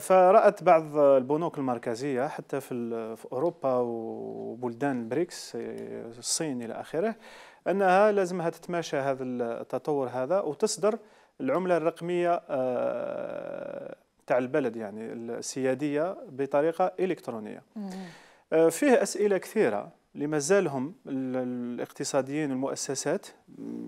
فرأت بعض البنوك المركزية حتى في أوروبا وبلدان البريكس الصين إلى آخره أنها لازمها تتماشى هذا التطور هذا وتصدر العملة الرقمية آه، تاع البلد يعني السيادية بطريقة إلكترونية آه، فيه أسئلة كثيرة لمازالهم الاقتصاديين والمؤسسات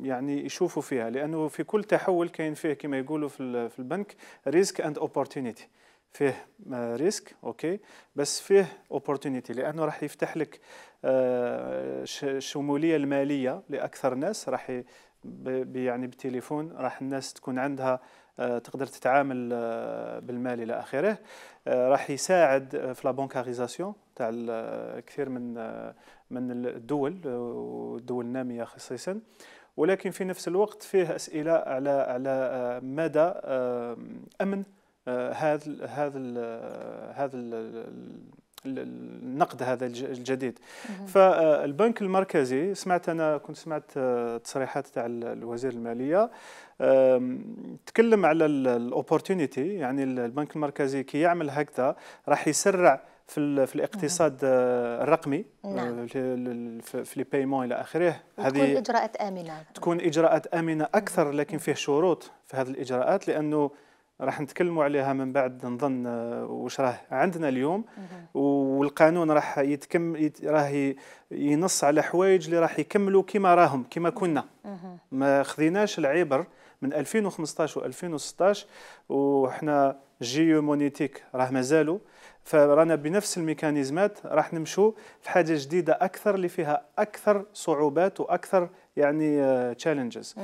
يعني يشوفوا فيها لانه في كل تحول كاين فيه كما يقولوا في, البنك ريسك اند اوبورتونيتي فيه ريسك آه، اوكي بس فيه اوبورتونيتي لانه راح يفتح لك الشموليه آه، الماليه لاكثر ناس راح يعني بالتليفون راح الناس تكون عندها آه، تقدر تتعامل بالمال الى اخره راح يساعد في لا بونكاريزاسيون تاع كثير من من الدول والدول الناميه خصيصا ولكن في نفس الوقت فيه اسئله على على مدى امن هذا هذا هذا النقد هذا الجديد فالبنك المركزي سمعت انا كنت سمعت تصريحات تاع الوزير الماليه تكلم على الاوبورتونيتي يعني البنك المركزي كي يعمل هكذا راح يسرع في في الاقتصاد آه، الرقمي نعم. آه، في لي بايمون الى اخره هذه تكون اجراءات امنه تكون اجراءات امنه اكثر لكن فيه شروط في هذه الاجراءات لانه راح نتكلموا عليها من بعد نظن آه، واش راه عندنا اليوم و والقانون راح يتكم راه ينص على حوايج اللي راح يكملوا كما راهم كما كنا ما خذيناش العبر من 2015 و 2016 وحنا جيو مونيتيك راه مازالوا فرانا بنفس الميكانيزمات راح نمشوا في حاجه جديده اكثر اللي فيها اكثر صعوبات واكثر يعني تشالنجز آه،